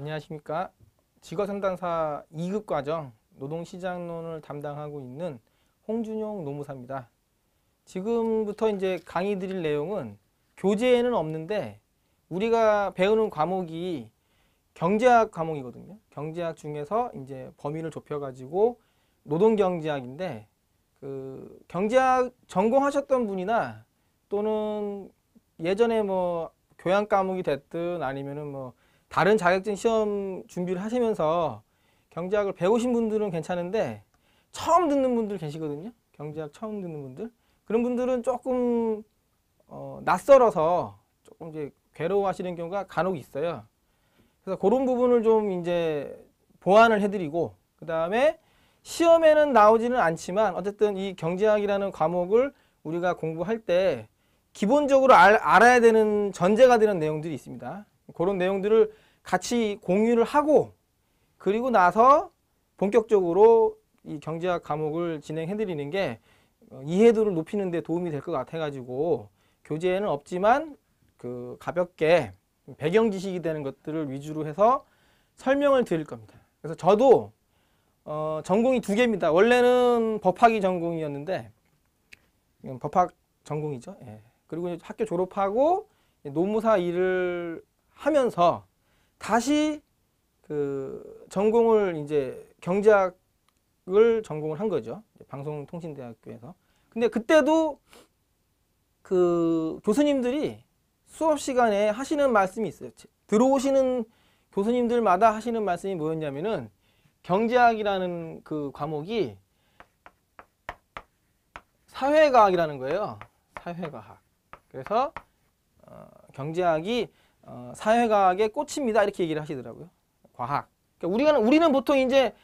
안녕하십니까. 직업상담사 2급 과정 노동시장론을 담당하고 있는 홍준용 노무사입니다. 지금부터 이제 강의 드릴 내용은 교재에는 없는데 우리가 배우는 과목이 경제학 과목이거든요. 경제학 중에서 이제 범위를 좁혀가지고 노동경제학인데 그 경제학 전공하셨던 분이나 또는 예전에 뭐 교양 과목이 됐든 아니면은 뭐 다른 자격증 시험 준비를 하시면서 경제학을 배우신 분들은 괜찮은데 처음 듣는 분들 계시거든요. 경제학 처음 듣는 분들. 그런 분들은 조금 어, 낯설어서 조금 이제 괴로워하시는 경우가 간혹 있어요. 그래서 그런 부분을 좀 이제 보완을 해드리고 그 다음에 시험에는 나오지는 않지만 어쨌든 이 경제학이라는 과목을 우리가 공부할 때 기본적으로 알, 아야 되는 전제가 되는 내용들이 있습니다. 그런 내용들을 같이 공유를 하고 그리고 나서 본격적으로 이 경제학 과목을 진행해 드리는 게 어, 이해도를 높이는 데 도움이 될 것 같아 가지고 교재에는 없지만 그 가볍게 배경 지식이 되는 것들을 위주로 해서 설명을 드릴 겁니다. 그래서 저도 어, 전공이 두 개입니다. 원래는 법학이 전공이었는데 법학 전공이죠. 예. 그리고 학교 졸업하고 노무사 일을 하면서 다시 그 전공을 이제 경제학을 전공을 한 거죠. 방송통신대학교에서. 근데 그때도 그 교수님들이 수업 시간에 하시는 말씀이 있어요. 들어오시는 교수님들마다 하시는 말씀이 뭐였냐면은 경제학이라는 그 과목이 사회과학이라는 거예요. 사회과학. 그래서 어, 경제학이 어, 사회과학의 꽃입니다 이렇게 얘기를 하시더라고요. 과학. 그러니까 우리는 우리는 보통 이제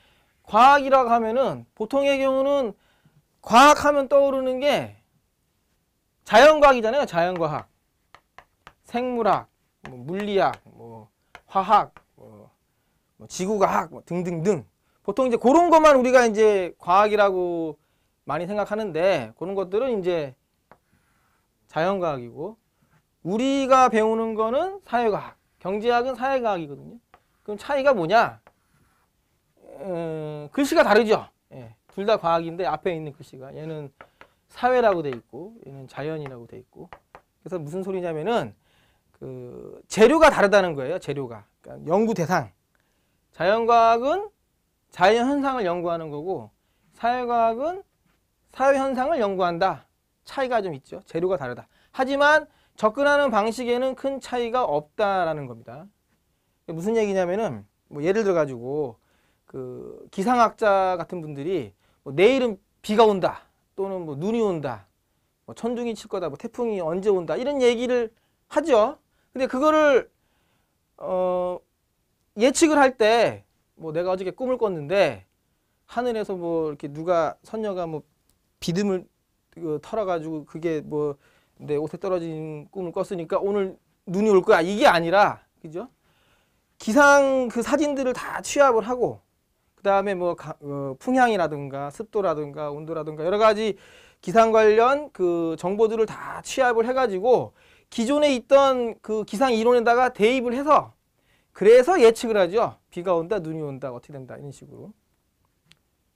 과학이라고 하면은 보통의 경우는 과학하면 떠오르는 게 자연과학이잖아요. 자연과학, 생물학, 뭐 물리학, 뭐 화학, 뭐, 뭐 지구과학 뭐 등등등. 보통 이제 그런 것만 우리가 이제 과학이라고 많이 생각하는데 그런 것들은 이제 자연과학이고 우리가 배우는 거는 사회과학, 경제학은 사회과학이거든요. 그럼 차이가 뭐냐? 음, 글씨가 다르죠. 예, 둘 다 과학인데 앞에 있는 글씨가 얘는 사회라고 돼 있고 얘는 자연이라고 돼 있고 그래서 무슨 소리냐면은 그 재료가 다르다는 거예요. 재료가 그러니까 연구 대상. 자연과학은 자연 현상을 연구하는 거고 사회과학은 사회 현상을 연구한다. 차이가 좀 있죠. 재료가 다르다. 하지만 접근하는 방식에는 큰 차이가 없다라는 겁니다. 무슨 얘기냐면은 뭐 예를 들어 가지고 그 기상학자 같은 분들이 뭐 내일은 비가 온다 또는 뭐 눈이 온다 뭐 천둥이 칠 거다 뭐 태풍이 언제 온다 이런 얘기를 하죠. 근데 그거를 어 예측을 할 때 뭐 내가 어저께 꿈을 꿨는데 하늘에서 뭐 이렇게 누가 선녀가 뭐 비듬을 그 털어 가지고 그게 뭐내 옷에 떨어진 꿈을 꿨으니까 오늘 눈이 올 거야. 이게 아니라, 그죠? 기상 그 사진들을 다 취합을 하고, 그 다음에 뭐 가, 어, 풍향이라든가 습도라든가 온도라든가 여러 가지 기상 관련 그 정보들을 다 취합을 해가지고 기존에 있던 그 기상 이론에다가 대입을 해서 그래서 예측을 하죠. 비가 온다, 눈이 온다, 어떻게 된다 이런 식으로.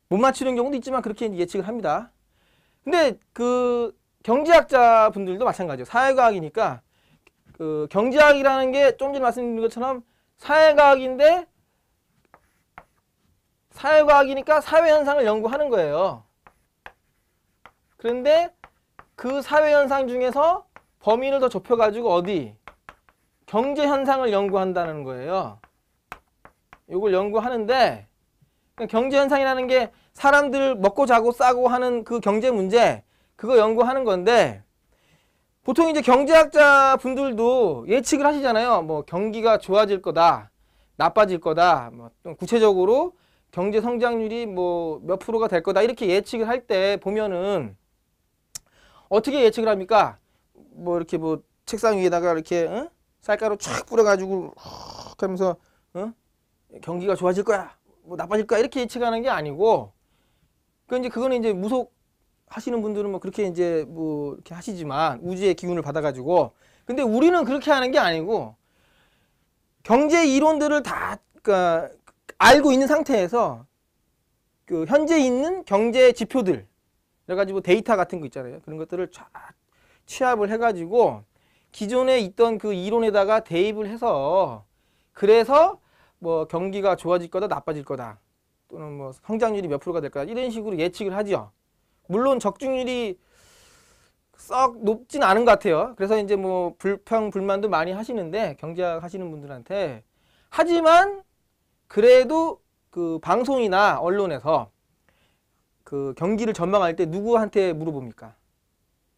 못 맞추는 경우도 있지만 그렇게 예측을 합니다. 근데 그 경제학자 분들도 마찬가지예요. 사회과학이니까 그 경제학이라는 게 좀 전에 말씀드린 것처럼 사회과학인데 사회과학이니까 사회현상을 연구하는 거예요. 그런데 그 사회현상 중에서 범위를 더 좁혀가지고 어디? 경제현상을 연구한다는 거예요. 이걸 연구하는데 그러니까 경제현상이라는 게 사람들 먹고 자고 싸고 하는 그 경제 문제 그거 연구하는 건데 보통 이제 경제학자 분들도 예측을 하시잖아요. 뭐 경기가 좋아질 거다, 나빠질 거다, 뭐 구체적으로 경제 성장률이 뭐 몇 프로가 될 거다 이렇게 예측을 할 때 보면은 어떻게 예측을 합니까? 뭐 이렇게 뭐 책상 위에다가 이렇게 응? 어? 쌀가루 쫙 뿌려가지고 하면서 응? 어? 경기가 좋아질 거야, 뭐 나빠질 거야 이렇게 예측하는 게 아니고 그 이제 그거는 이제 무속 하시는 분들은 뭐 그렇게 이제 뭐 이렇게 하시지만 우주의 기운을 받아가지고 근데 우리는 그렇게 하는 게 아니고 경제 이론들을 다 그러니까 알고 있는 상태에서 그 현재 있는 경제 지표들 그래가지고 데이터 같은 거 있잖아요 그런 것들을 쫙 취합을 해가지고 기존에 있던 그 이론에다가 대입을 해서 그래서 뭐 경기가 좋아질 거다 나빠질 거다 또는 뭐 성장률이 몇 프로가 될 거다 이런 식으로 예측을 하죠 물론 적중률이 썩 높진 않은 것 같아요. 그래서 이제 뭐 불평 불만도 많이 하시는데 경제학 하시는 분들한테 하지만 그래도 그 방송이나 언론에서 그 경기를 전망할 때 누구한테 물어봅니까?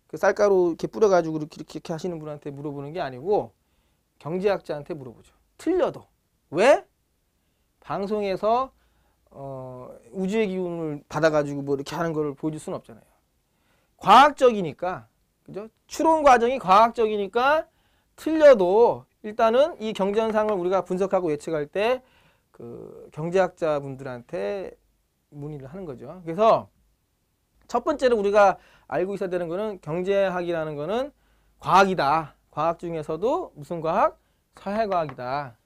그 쌀가루 이렇게 뿌려가지고 이렇게, 이렇게, 하시는 분한테 물어보는 게 아니고 경제학자한테 물어보죠. 틀려도 왜? 방송에서 어, 우주의 기운을 받아가지고 뭐 이렇게 하는 걸 보여줄 수는 없잖아요. 과학적이니까, 그죠? 추론 과정이 과학적이니까 틀려도 일단은 이 경제 현상을 우리가 분석하고 예측할 때그 경제학자 분들한테 문의를 하는 거죠. 그래서 첫 번째로 우리가 알고 있어야 되는 거는 경제학이라는 거는 과학이다. 과학 중에서도 무슨 과학? 사회과학이다.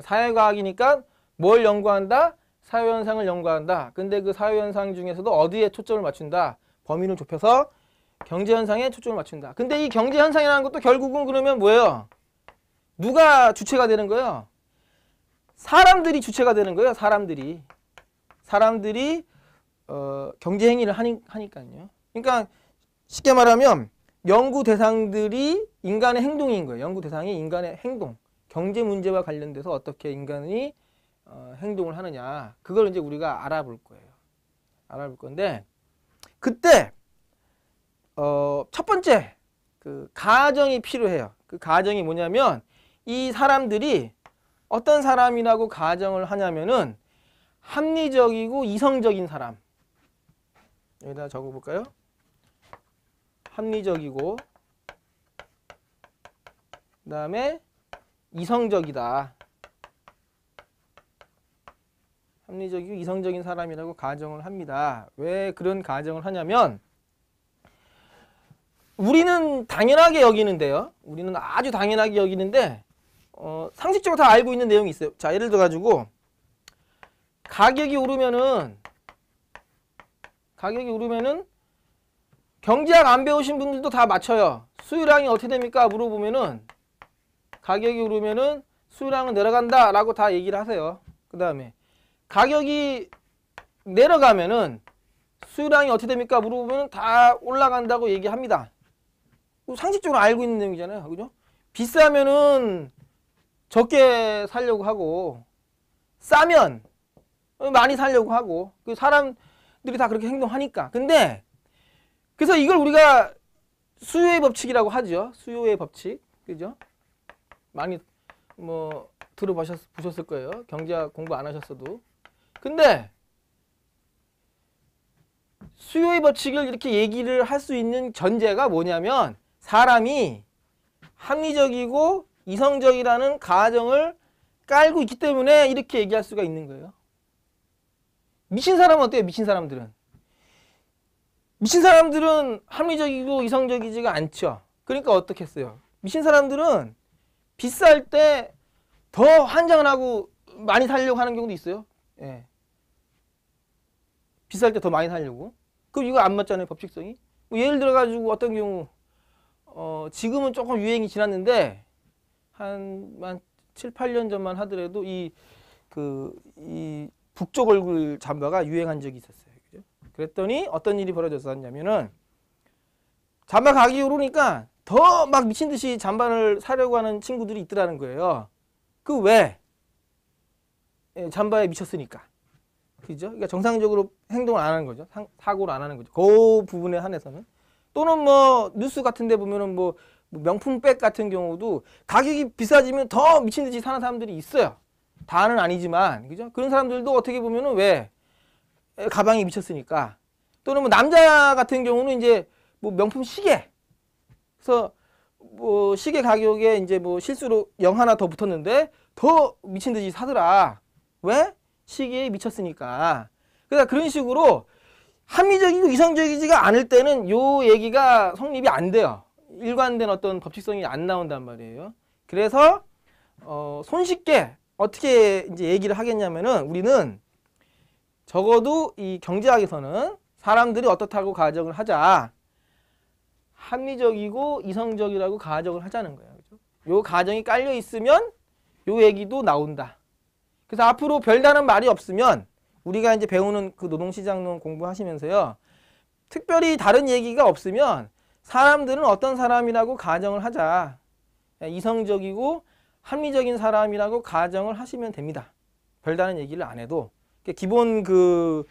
사회과학이니까 뭘 연구한다? 사회현상을 연구한다. 근데 그 사회현상 중에서도 어디에 초점을 맞춘다. 범위를 좁혀서 경제현상에 초점을 맞춘다. 근데 이 경제현상이라는 것도 결국은 그러면 뭐예요? 누가 주체가 되는 거예요? 사람들이 주체가 되는 거예요. 사람들이. 사람들이 어, 경제행위를 하니, 하니까요. 그러니까 쉽게 말하면 연구 대상들이 인간의 행동인 거예요. 연구 대상이 인간의 행동. 경제 문제와 관련돼서 어떻게 인간이 어, 행동을 하느냐 그걸 이제 우리가 알아볼 거예요. 알아볼 건데 그때 어, 첫 번째 그 가정이 필요해요. 그 가정이 뭐냐면 이 사람들이 어떤 사람이라고 가정을 하냐면은 합리적이고 이성적인 사람. 여기다 적어볼까요? 합리적이고 그 다음에 이성적이다. 합리적이고 이성적인 사람이라고 가정을 합니다. 왜 그런 가정을 하냐면 우리는 당연하게 여기는데요. 우리는 아주 당연하게 여기는데 어, 상식적으로 다 알고 있는 내용이 있어요. 자, 예를 들어 가지고 가격이 오르면은 가격이 오르면은 경제학 안 배우신 분들도 다 맞춰요. 수요량이 어떻게 됩니까? 물어보면은 가격이 오르면은 수요량은 내려간다 라고 다 얘기를 하세요. 그 다음에 가격이 내려가면은 수요량이 어떻게 됩니까? 물어보면 다 올라간다고 얘기합니다. 상식적으로 알고 있는 내용이잖아요. 그죠? 비싸면은 적게 살려고 하고 싸면 많이 살려고 하고 그 사람들이 다 그렇게 행동하니까. 근데 그래서 이걸 우리가 수요의 법칙이라고 하죠. 수요의 법칙. 그죠? 많이 뭐 들어보셨을 거예요. 경제학 공부 안 하셨어도. 근데 수요의 법칙을 이렇게 얘기를 할 수 있는 전제가 뭐냐면 사람이 합리적이고 이성적이라는 가정을 깔고 있기 때문에 이렇게 얘기할 수가 있는 거예요. 미친 사람은 어때요? 미친 사람들은. 미친 사람들은 합리적이고 이성적이지가 않죠. 그러니까 어떻겠어요? 미친 사람들은 비쌀 때 더 환장을 하고 많이 살려고 하는 경우도 있어요. 예. 비쌀 때 더 많이 사려고. 그럼 이거 안 맞잖아요, 법칙성이. 뭐 예를 들어가지고 어떤 경우, 어, 지금은 조금 유행이 지났는데, 한, 한 7, 8년 전만 하더라도 이, 그, 이 북쪽 얼굴 잠바가 유행한 적이 있었어요. 그죠? 그랬더니 어떤 일이 벌어졌었냐면은, 잠바 가격이 오르니까 더 막 미친 듯이 잠바를 사려고 하는 친구들이 있더라는 거예요. 그 왜? 예, 잠바에 미쳤으니까. 그죠? 그러니까 정상적으로 행동을 안 하는 거죠. 상, 사고를 안 하는 거죠. 그 부분에 한해서는. 또는 뭐 뉴스 같은 데 보면은 뭐 명품백 같은 경우도 가격이 비싸지면 더 미친 듯이 사는 사람들이 있어요. 다는 아니지만 그죠? 그런 사람들도 어떻게 보면은 왜 가방이 미쳤으니까 또는 뭐 남자 같은 경우는 이제 뭐 명품 시계 그래서 뭐 시계 가격에 이제 뭐 실수로 영 하나 더 붙었는데 더 미친 듯이 사더라. 왜? 시기에 미쳤으니까. 그러니까 그런 식으로 합리적이고 이성적이지가 않을 때는 요 얘기가 성립이 안 돼요. 일관된 어떤 법칙성이 안 나온단 말이에요. 그래서 어, 손쉽게 어떻게 이제 얘기를 하겠냐면은 우리는 적어도 이 경제학에서는 사람들이 어떻다고 가정을 하자 합리적이고 이성적이라고 가정을 하자는 거예요. 요 가정이 깔려 있으면 요 얘기도 나온다. 그래서 앞으로 별다른 말이 없으면 우리가 이제 배우는 그 노동시장론 공부하시면서요. 특별히 다른 얘기가 없으면 사람들은 어떤 사람이라고 가정을 하자. 예, 이성적이고 합리적인 사람이라고 가정을 하시면 됩니다. 별다른 얘기를 안 해도 그러니까 기본 그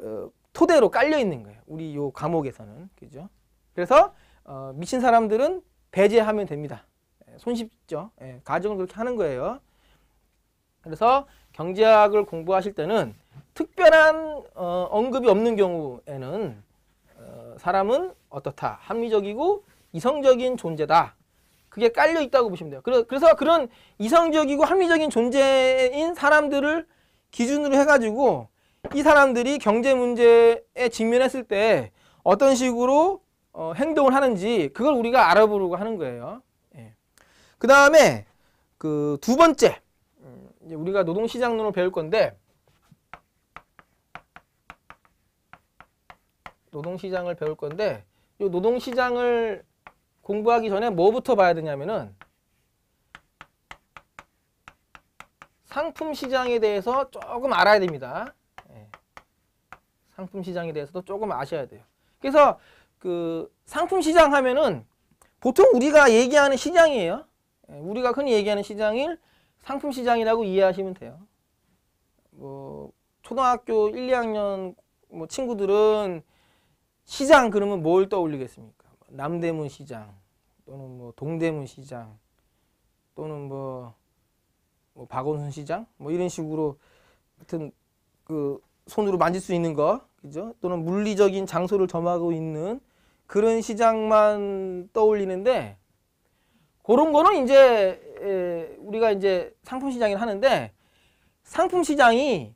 어, 토대로 깔려 있는 거예요. 우리 요 과목에서는 그죠? 그래서 어, 미친 사람들은 배제하면 됩니다. 예, 손쉽죠. 예, 가정을 그렇게 하는 거예요. 그래서 경제학을 공부하실 때는 특별한 어, 언급이 없는 경우에는 어, 사람은 어떻다 합리적이고 이성적인 존재다 그게 깔려 있다고 보시면 돼요 그래, 서 그런 이성적이고 합리적인 존재인 사람들을 기준으로 해가지고 이 사람들이 경제 문제에 직면했을 때 어떤 식으로 어, 행동을 하는지 그걸 우리가 알아보려고 하는 거예요 예. 그 다음에 그 두 번째 우리가 노동시장론을 배울 건데 노동시장을 배울 건데 이 노동시장을 공부하기 전에 뭐부터 봐야 되냐면은 상품 시장에 대해서 조금 알아야 됩니다. 예. 상품 시장에 대해서도 조금 아셔야 돼요. 그래서 그 상품 시장 하면은 보통 우리가 얘기하는 시장이에요. 예. 우리가 흔히 얘기하는 시장일 상품 시장이라고 이해하시면 돼요. 뭐 초등학교 1, 2학년 뭐 친구들은 시장 그러면 뭘 떠올리겠습니까? 뭐 남대문 시장 또는 뭐 동대문 시장 또는 뭐, 뭐 박원순 시장 뭐 이런 식으로 하여튼 그 손으로 만질 수 있는 거 그죠? 또는 물리적인 장소를 점하고 있는 그런 시장만 떠올리는데 그런 거는 이제 우리가 이제 상품 시장을 하는데 상품 시장이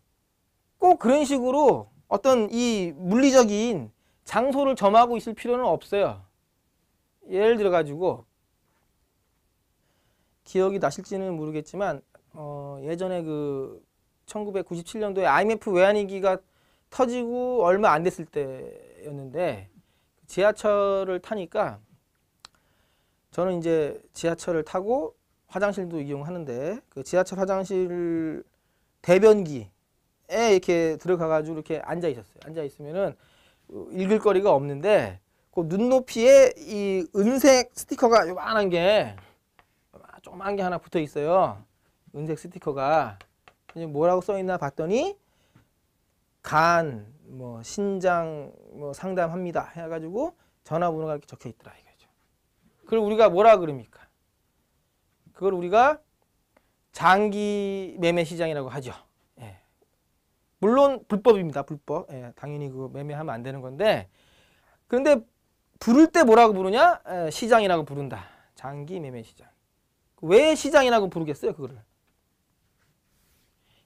꼭 그런 식으로 어떤 이 물리적인 장소를 점하고 있을 필요는 없어요. 예를 들어 가지고 기억이 나실지는 모르겠지만 어, 예전에 그 1997년도에 IMF 외환위기가 터지고 얼마 안 됐을 때였는데 지하철을 타니까 저는 이제 지하철을 타고 화장실도 이용하는데 그 지하철 화장실 대변기에 이렇게 들어가가지고 이렇게 앉아 있었어요. 앉아 있으면은 읽을 거리가 없는데 그 눈높이에 이 은색 스티커가 요만한 게 조그만 게 하나 붙어 있어요. 은색 스티커가 뭐라고 써 있나 봤더니 간, 뭐 신장, 뭐 상담합니다 해가지고 전화번호가 이렇게 적혀 있더라 이거죠. 그리 우리가 뭐라 그럽니까? 그걸 우리가 장기 매매 시장이라고 하죠. 예. 물론 불법입니다. 불법. 예, 당연히 그 매매하면 안 되는 건데 그런데 부를 때 뭐라고 부르냐? 예, 시장이라고 부른다. 장기 매매 시장. 왜 시장이라고 부르겠어요? 그거를.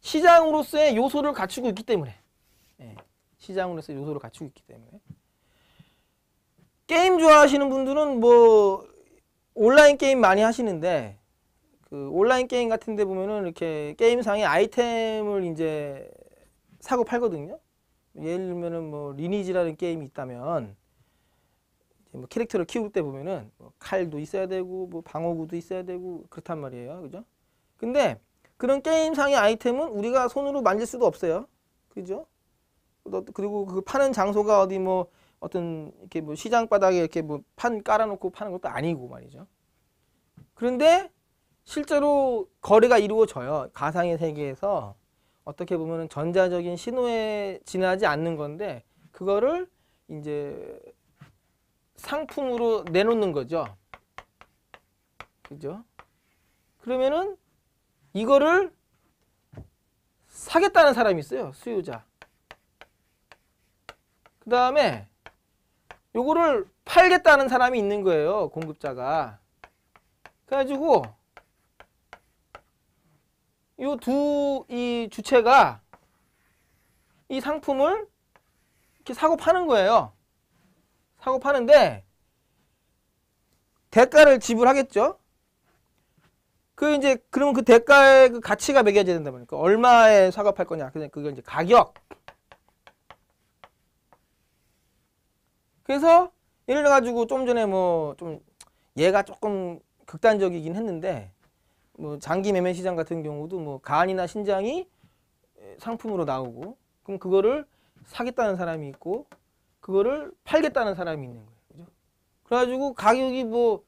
시장으로서의 요소를 갖추고 있기 때문에 예, 시장으로서의 요소를 갖추고 있기 때문에 게임 좋아하시는 분들은 뭐 온라인 게임 많이 하시는데 그 온라인 게임 같은 데 보면은 이렇게 게임상의 아이템을 이제 사고 팔거든요. 예를 들면은 뭐 리니지라는 게임이 있다면 뭐 캐릭터를 키울 때 보면은 뭐 칼도 있어야 되고 뭐 방어구도 있어야 되고 그렇단 말이에요. 그죠? 근데 그런 게임상의 아이템은 우리가 손으로 만질 수도 없어요. 그죠? 그리고 그 파는 장소가 어디 뭐 어떤 이렇게 뭐 시장 바닥에 이렇게 뭐 판 깔아놓고 파는 것도 아니고 말이죠. 그런데 실제로 거래가 이루어져요. 가상의 세계에서 어떻게 보면 전자적인 신호에 지나지 않는 건데 그거를 이제 상품으로 내놓는 거죠. 그죠? 그러면은 이거를 사겠다는 사람이 있어요. 수요자. 그 다음에 요거를 팔겠다는 사람이 있는 거예요. 공급자가. 그래가지고 이두이 주체가 이 상품을 이렇게 사고 파는 거예요. 사고 파는데 대가를 지불하겠죠. 그 이제 그러면 그 대가의 그 가치가 매겨져야 된다 보니까 얼마에 사고 팔 거냐. 그냥 그게 이제 가격. 그래서 예를 들어 가지고 좀 전에 뭐 좀 얘가 조금 극단적이긴 했는데 뭐 장기 매매 시장 같은 경우도 뭐 간이나 신장이 상품으로 나오고 그럼 그거를 사겠다는 사람이 있고 그거를 팔겠다는 사람이 있는 거예요. 그죠? 그래가지고 가격이 뭐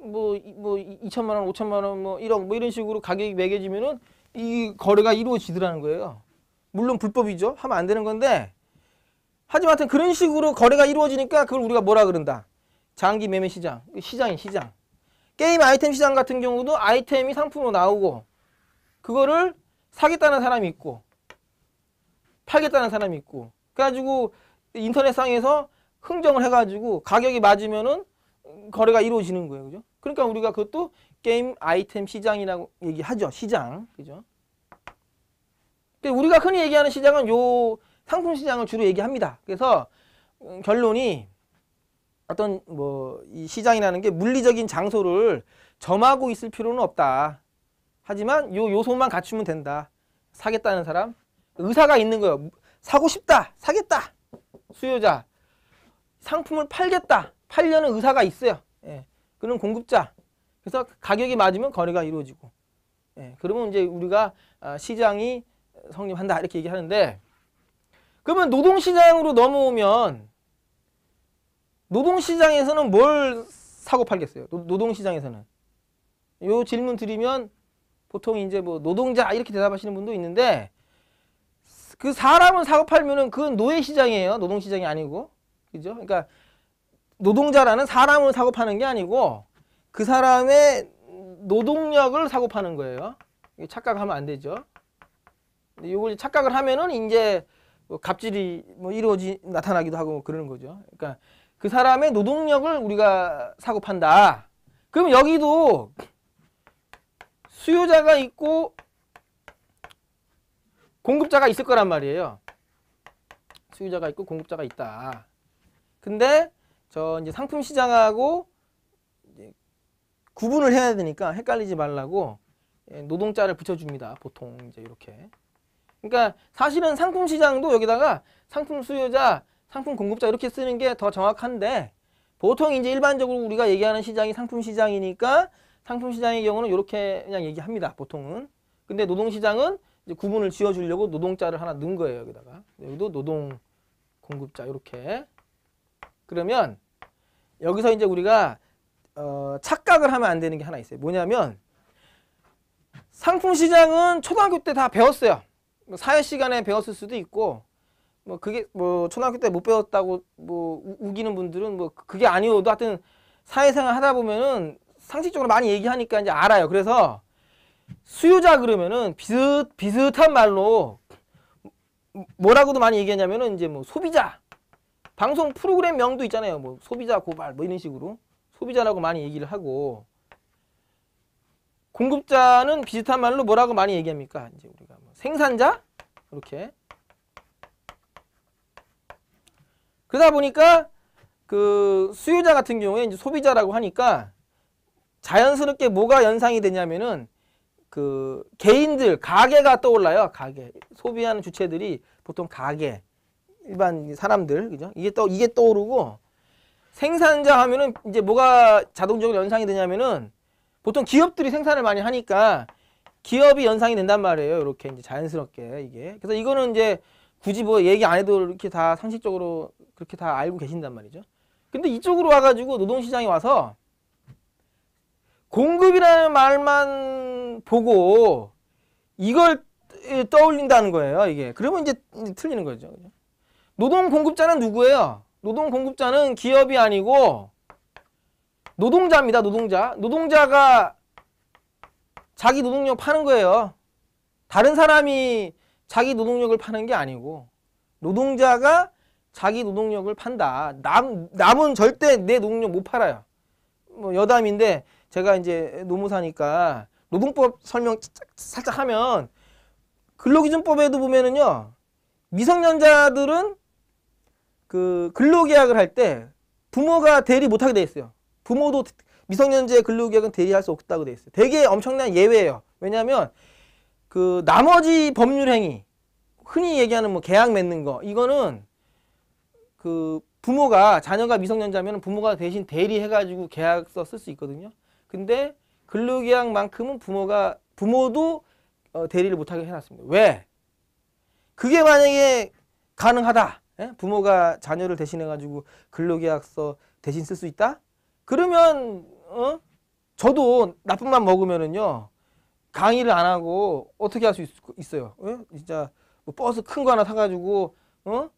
뭐, 뭐, 2천만 원, 5천만 원, 뭐, 1억, 뭐, 이런 식으로 가격이 매겨지면은 이 거래가 이루어지더라는 거예요. 물론 불법이죠. 하면 안 되는 건데, 하지만 그런 식으로 거래가 이루어지니까 그걸 우리가 뭐라 그런다. 장기 매매 시장. 시장이 시장. 게임 아이템 시장 같은 경우도 아이템이 상품으로 나오고 그거를 사겠다는 사람이 있고 팔겠다는 사람이 있고 그래가지고 인터넷상에서 흥정을 해가지고 가격이 맞으면은 거래가 이루어지는 거예요. 그죠? 그러니까 우리가 그것도 게임 아이템 시장이라고 얘기하죠. 시장. 그죠? 근데 우리가 흔히 얘기하는 시장은 요 상품 시장을 주로 얘기합니다. 그래서 음, 결론이 어떤 뭐 이 시장이라는 게 물리적인 장소를 점하고 있을 필요는 없다. 하지만 요 요소만 갖추면 된다. 사겠다는 사람 의사가 있는 거예요. 사고 싶다. 사겠다. 수요자 상품을 팔겠다. 팔려는 의사가 있어요. 예. 그런 공급자. 그래서 가격이 맞으면 거래가 이루어지고. 예. 그러면 이제 우리가 아, 시장이 성립한다 이렇게 얘기하는데 그러면 노동시장으로 넘어오면 노동시장에서는 뭘 사고 팔겠어요? 노동시장에서는. 요 질문 드리면 보통 이제 뭐 노동자 이렇게 대답하시는 분도 있는데 그 사람은 사고 팔면은 그 노예 시장이에요. 노동 시장이 아니고. 그죠? 그러니까 노동자라는 사람을 사고 파는 게 아니고 그 사람의 노동력을 사고 파는 거예요. 착각하면 안 되죠. 요걸 착각을 하면은 이제 뭐 갑질이 뭐 이루어지 나타나기도 하고 그러는 거죠. 그러니까 그 사람의 노동력을 우리가 사고 판다. 그럼 여기도 수요자가 있고 공급자가 있을 거란 말이에요. 수요자가 있고 공급자가 있다. 근데 저 이제 상품 시장하고 이제 구분을 해야 되니까 헷갈리지 말라고 예, 노동자를 붙여줍니다. 보통 이제 이렇게. 그러니까 사실은 상품 시장도 여기다가 상품 수요자 상품 공급자 이렇게 쓰는 게 더 정확한데 보통 이제 일반적으로 우리가 얘기하는 시장이 상품 시장이니까 상품 시장의 경우는 이렇게 그냥 얘기합니다. 보통은. 근데 노동 시장은 이제 구분을 지어 주려고 노동자를 하나 넣은 거예요, 여기다가. 네, 여기도 노동 공급자 이렇게. 그러면 여기서 이제 우리가 어, 착각을 하면 안 되는 게 하나 있어요. 뭐냐면 상품 시장은 초등학교 때 다 배웠어요. 사회 시간에 배웠을 수도 있고 뭐 그게 뭐 초등학교 때 못 배웠다고 뭐 우기는 분들은 뭐 그, 그게 아니어도 하여튼 사회생활 하다 보면은 상식적으로 많이 얘기하니까 이제 알아요. 그래서 수요자 그러면은 비슷 비슷한 말로 뭐라고도 많이 얘기하냐면은 이제 뭐 소비자 방송 프로그램 명도 있잖아요. 뭐 소비자 고발 뭐 이런 식으로 소비자라고 많이 얘기를 하고 공급자는 비슷한 말로 뭐라고 많이 얘기합니까? 이제 우리가 뭐 생산자 이렇게 그러다 보니까 그 수요자 같은 경우에 이제 소비자라고 하니까 자연스럽게 뭐가 연상이 되냐면은 그 개인들 가게가 떠올라요. 가게 소비하는 주체들이 보통 가게 일반 사람들 그죠? 이게 또 이게 떠오르고 생산자 하면은 이제 뭐가 자동적으로 연상이 되냐면은 보통 기업들이 생산을 많이 하니까 기업이 연상이 된단 말이에요. 이렇게 이제 자연스럽게 이게 그래서 이거는 이제 굳이 뭐 얘기 안 해도 이렇게 다 상식적으로 그렇게 다 알고 계신단 말이죠. 근데 이쪽으로 와가지고 노동시장에 와서 공급이라는 말만 보고 이걸 예, 떠올린다는 거예요. 이게 그러면 이제 틀리는 거죠. 노동 공급자는 누구예요? 노동 공급자는 기업이 아니고 노동자입니다. 노동자. 노동자가 자기 노동력 파는 거예요. 다른 사람이 자기 노동력을 파는 게 아니고 노동자가 자기 노동력을 판다. 남, 남은 절대 내 노동력 못 팔아요. 뭐 여담인데 제가 이제 노무사니까 노동법 설명 살짝 하면 근로기준법에도 보면은요 미성년자들은 그 근로계약을 할 때 부모가 대리 못하게 돼 있어요. 부모도 미성년자의 근로계약은 대리할 수 없다고 돼 있어요. 되게 엄청난 예외예요. 왜냐하면 그 나머지 법률 행위 흔히 얘기하는 뭐 계약 맺는 거 이거는 그 부모가 자녀가 미성년자면 부모가 대신 대리해가지고 계약서 쓸 수 있거든요. 근데 근로계약만큼은 부모가 부모도 어, 대리를 못하게 해놨습니다. 왜? 그게 만약에 가능하다. 예? 부모가 자녀를 대신해가지고 근로계약서 대신 쓸 수 있다. 그러면 어? 저도 나쁜만 먹으면은요 강의를 안 하고 어떻게 할 수 있어요? 예? 진짜 뭐 버스 큰 거 하나 사가지고 어?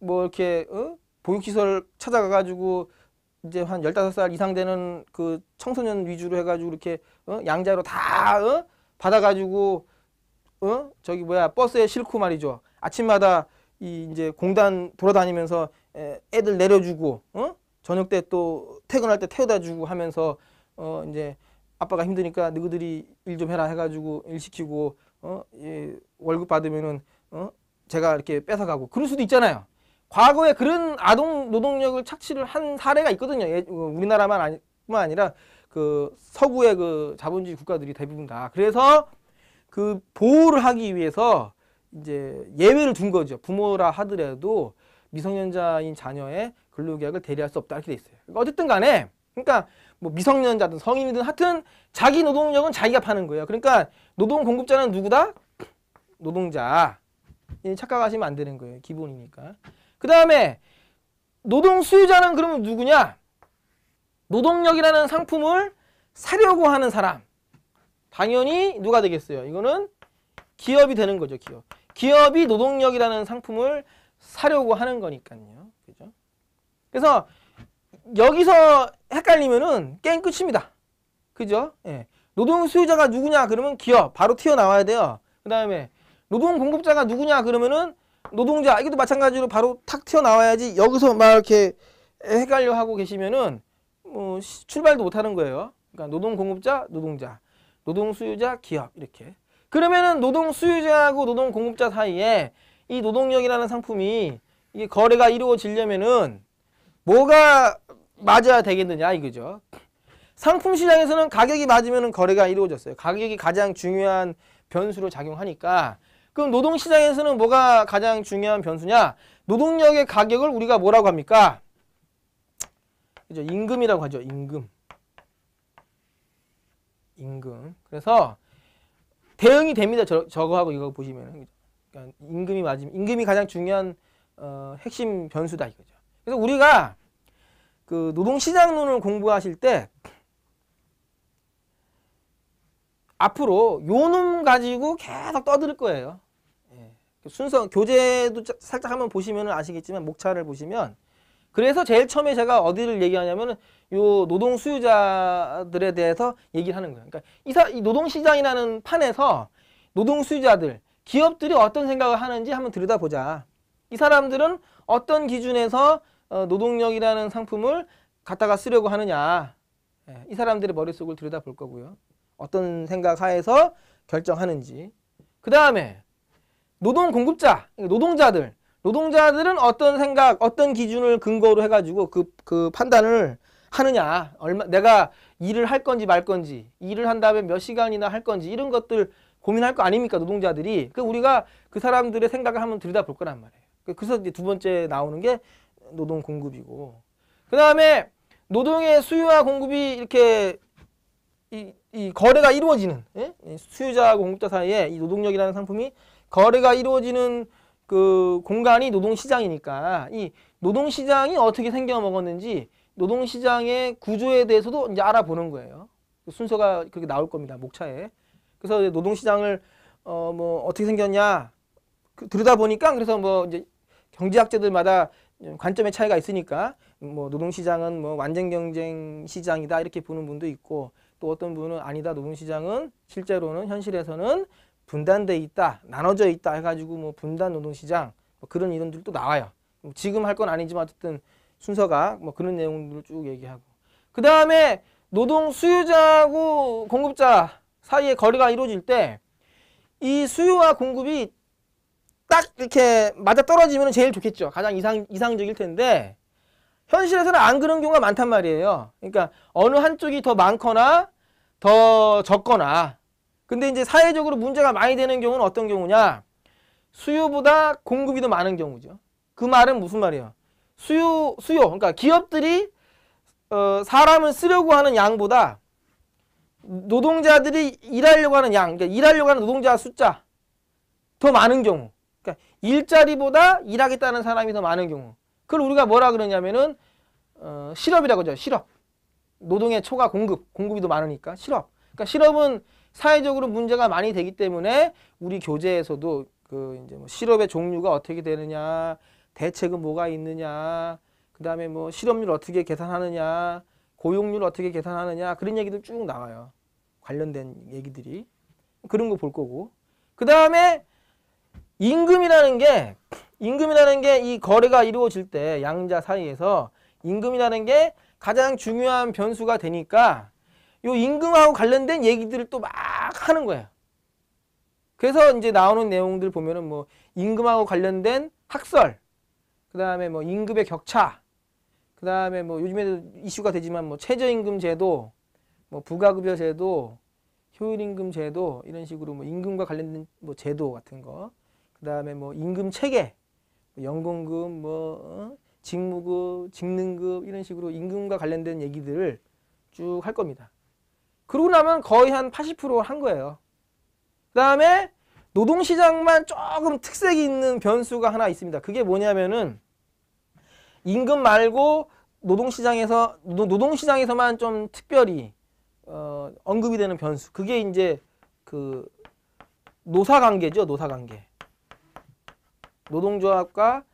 뭐 이렇게 어? 보육시설 찾아가가지고 이제 한 열다섯 살 이상 되는 그 청소년 위주로 해가지고 이렇게 어? 양자로 다 어? 받아가지고 어? 저기 뭐야 버스에 싣고 말이죠. 아침마다 이 이제 공단 돌아다니면서 에, 애들 내려주고 어? 저녁 때 또 퇴근할 때 태워다 주고 하면서 어 이제 아빠가 힘드니까 너희들이 일 좀 해라 해가지고 일 시키고 어? 예, 월급 받으면은 어? 제가 이렇게 뺏어가고 그럴 수도 있잖아요. 과거에 그런 아동 노동력을 착취를 한 사례가 있거든요. 예, 뭐 우리나라만 아니, 뿐만 아니라 그 서구의 그 자본주의 국가들이 대부분 다. 그래서 그 보호를 하기 위해서 이제 예외를 둔 거죠. 부모라 하더라도 미성년자인 자녀의 근로계약을 대리할 수 없다 이렇게 돼 있어요. 그러니까 어쨌든 간에 그러니까 뭐 미성년자든 성인이든 하여튼 자기 노동력은 자기가 파는 거예요. 그러니까 노동 공급자는 누구다? 노동자. 착각하시면 안 되는 거예요. 기본이니까. 그 다음에 노동 수유자는 그러면 누구냐? 노동력이라는 상품을 사려고 하는 사람. 당연히 누가 되겠어요? 이거는 기업이 되는 거죠, 기업. 기업이 노동력이라는 상품을 사려고 하는 거니까요. 그죠? 그래서 여기서 헷갈리면은 게임 끝입니다. 그죠? 예. 노동 수유자가 누구냐? 그러면 기업. 바로 튀어나와야 돼요. 그 다음에 노동 공급자가 누구냐? 그러면은 노동자 이것도 마찬가지로 바로 탁 튀어나와야지 여기서 막 이렇게 헷갈려 하고 계시면은 뭐 출발도 못하는 거예요. 그러니까 노동 공급자, 노동자, 노동 수요자, 기업 이렇게. 그러면은 노동 수요자하고 노동 공급자 사이에 이 노동력이라는 상품이 이게 거래가 이루어지려면은 뭐가 맞아야 되겠느냐 이거죠. 상품 시장에서는 가격이 맞으면 거래가 이루어졌어요. 가격이 가장 중요한 변수로 작용하니까 그럼 노동시장에서는 뭐가 가장 중요한 변수냐? 노동력의 가격을 우리가 뭐라고 합니까? 그죠? 임금이라고 하죠. 임금. 임금. 그래서 대응이 됩니다. 저, 저거하고 이거 보시면. 그러니까 임금이 맞으면 임금이 가장 중요한 어, 핵심 변수다 이거죠. 그래서 우리가 그 노동시장론을 공부하실 때 앞으로 요놈 가지고 계속 떠들 거예요. 순서 교재도 살짝 한번 보시면 아시겠지만 목차를 보시면 그래서 제일 처음에 제가 어디를 얘기하냐면은 요 노동 수요자들에 대해서 얘기를 하는 거예요. 그러니까 이사 이 노동 시장이라는 판에서 노동 수요자들 기업들이 어떤 생각을 하는지 한번 들여다보자. 이 사람들은 어떤 기준에서 어, 노동력이라는 상품을 갖다가 쓰려고 하느냐. 예, 이 사람들의 머릿속을 들여다볼 거고요. 어떤 생각 하에서 결정하는지. 그 다음에 노동 공급자, 그러니까 노동자들, 노동자들은 어떤 생각, 어떤 기준을 근거로 해가지고 그, 그 판단을 하느냐, 얼마, 내가 일을 할 건지 말 건지, 일을 한 다음에 몇 시간이나 할 건지, 이런 것들 고민할 거 아닙니까, 노동자들이. 그 우리가 그 사람들의 생각을 한번 들여다 볼 거란 말이에요. 그, 그래서 이제 두 번째 나오는 게 노동 공급이고. 그 다음에 노동의 수요와 공급이 이렇게 이, 이 거래가 이루어지는 예? 수요자와 공급자 사이에 이 노동력이라는 상품이 거래가 이루어지는 그 공간이 노동시장이니까 이 노동시장이 어떻게 생겨먹었는지 노동시장의 구조에 대해서도 이제 알아보는 거예요. 그 순서가 그렇게 나올 겁니다. 목차에. 그래서 노동시장을 어 뭐 어떻게 생겼냐 그 들여다보니까 그래서 뭐 이제 경제학자들마다 관점의 차이가 있으니까 뭐 노동시장은 뭐 완전 경쟁 시장이다 이렇게 보는 분도 있고 또 어떤 분은 아니다 노동시장은 실제로는 현실에서는 분단돼 있다, 나눠져 있다 해가지고 뭐 분단 노동시장 뭐 그런 이론들도 나와요. 뭐 지금 할 건 아니지만 어쨌든 순서가 뭐 그런 내용들을 쭉 얘기하고 그 다음에 노동 수요자하고 공급자 사이의 거리가 이루어질 때 이 수요와 공급이 딱 이렇게 맞아 떨어지면 제일 좋겠죠. 가장 이상, 이상적일 텐데 현실에서는 안 그런 경우가 많단 말이에요. 그러니까 어느 한쪽이 더 많거나 더 적거나 근데 이제 사회적으로 문제가 많이 되는 경우는 어떤 경우냐? 수요보다 공급이 더 많은 경우죠. 그 말은 무슨 말이에요? 수요, 수요. 그러니까 기업들이 어, 사람을 쓰려고 하는 양보다 노동자들이 일하려고 하는 양, 그러니까 일하려고 하는 노동자 숫자 더 많은 경우. 그러니까 일자리보다 일하겠다는 사람이 더 많은 경우. 그걸 우리가 뭐라 그러냐면은 어, 실업이라고 하죠. 실업. 노동의 초과 공급, 공급이 더 많으니까 실업. 그러니까 실업은 사회적으로 문제가 많이 되기 때문에 우리 교재에서도 그 이제 뭐 실업의 종류가 어떻게 되느냐, 대책은 뭐가 있느냐, 그 다음에 뭐 실업률 어떻게 계산하느냐, 고용률 어떻게 계산하느냐 그런 얘기들 쭉 나와요. 관련된 얘기들이. 그런 거 볼 거고. 그 다음에 임금이라는 게 임금이라는 게 이 거래가 이루어질 때 양자 사이에서 임금이라는 게 가장 중요한 변수가 되니까 요 임금하고 관련된 얘기들을 또 막 하는 거예요 그래서 이제 나오는 내용들 보면은 뭐 임금하고 관련된 학설, 그 다음에 뭐 임금의 격차, 그 다음에 뭐 요즘에도 이슈가 되지만 뭐 최저임금 제도, 뭐 부가급여 제도, 효율임금 제도 이런 식으로 뭐 임금과 관련된 뭐 제도 같은 거, 그 다음에 뭐 임금 체계, 뭐 연금금, 뭐 어? 직무급, 직능급 이런 식으로 임금과 관련된 얘기들을 쭉 할 겁니다. 그러고 나면 거의 한 80%한 거예요. 그 다음에 노동시장만 조금 특색이 있는 변수가 하나 있습니다. 그게 뭐냐면은 임금 말고 노동시장에서 노동시장에서만 좀 특별히 어, 언급이 되는 변수. 그게 이제 그 노사관계죠, 노사관계. 노동조합과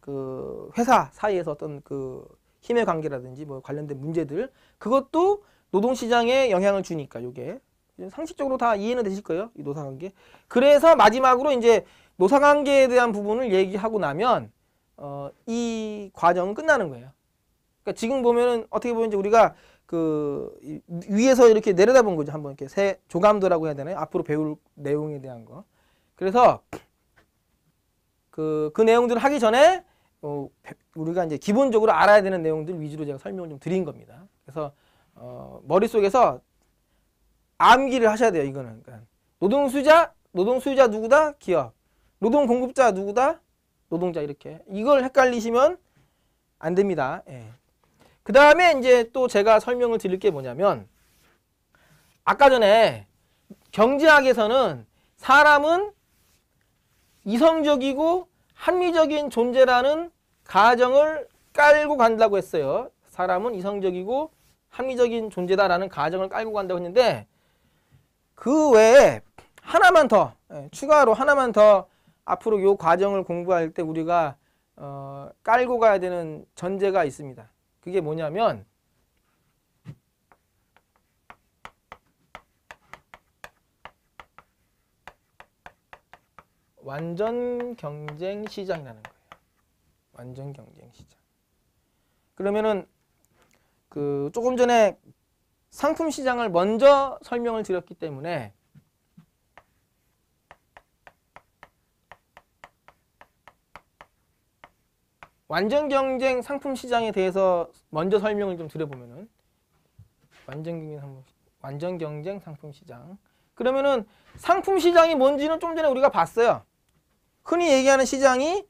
그 회사 사이에서 어떤 그 힘의 관계라든지 뭐 관련된 문제들 그것도 노동시장에 영향을 주니까 요게 상식적으로 다 이해는 되실 거예요. 이 노사관계. 그래서 마지막으로 이제 노사관계에 대한 부분을 얘기하고 나면 어, 이 과정은 끝나는 거예요. 그러니까 지금 보면은 어떻게 보면 이제 우리가 그 위에서 이렇게 내려다본 거죠. 한번 이렇게 새 조감도라고 해야 되나요? 앞으로 배울 내용에 대한 거. 그래서 그, 그 내용들을 하기 전에 어, 우리가 이제 기본적으로 알아야 되는 내용들 위주로 제가 설명을 좀 드린 겁니다. 그래서 어, 머릿속에서 암기를 하셔야 돼요. 이거는. 그러니까 노동 수자 노동 수자 누구다? 기업. 노동 공급자 누구다? 노동자 이렇게. 이걸 헷갈리시면 안 됩니다. 예. 그 다음에 이제 또 제가 설명을 드릴 게 뭐냐면 아까 전에 경제학에서는 사람은 이성적이고 합리적인 존재라는 가정을 깔고 간다고 했어요. 사람은 이성적이고 합리적인 존재다라는 가정을 깔고 간다고 했는데 그 외에 하나만 더 예, 추가로 하나만 더 앞으로 이 과정을 공부할 때 우리가 어, 깔고 가야 되는 전제가 있습니다. 그게 뭐냐면 완전 경쟁 시장이라는 거예요. 완전 경쟁 시장. 그러면은 그 조금 전에 상품 시장을 먼저 설명을 드렸기 때문에 완전 경쟁 상품 시장에 대해서 먼저 설명을 좀 드려보면은 완전 경쟁 상품 완전 경쟁 상품 시장 그러면은 상품 시장이 뭔지는 좀 전에 우리가 봤어요. 흔히 얘기하는 시장이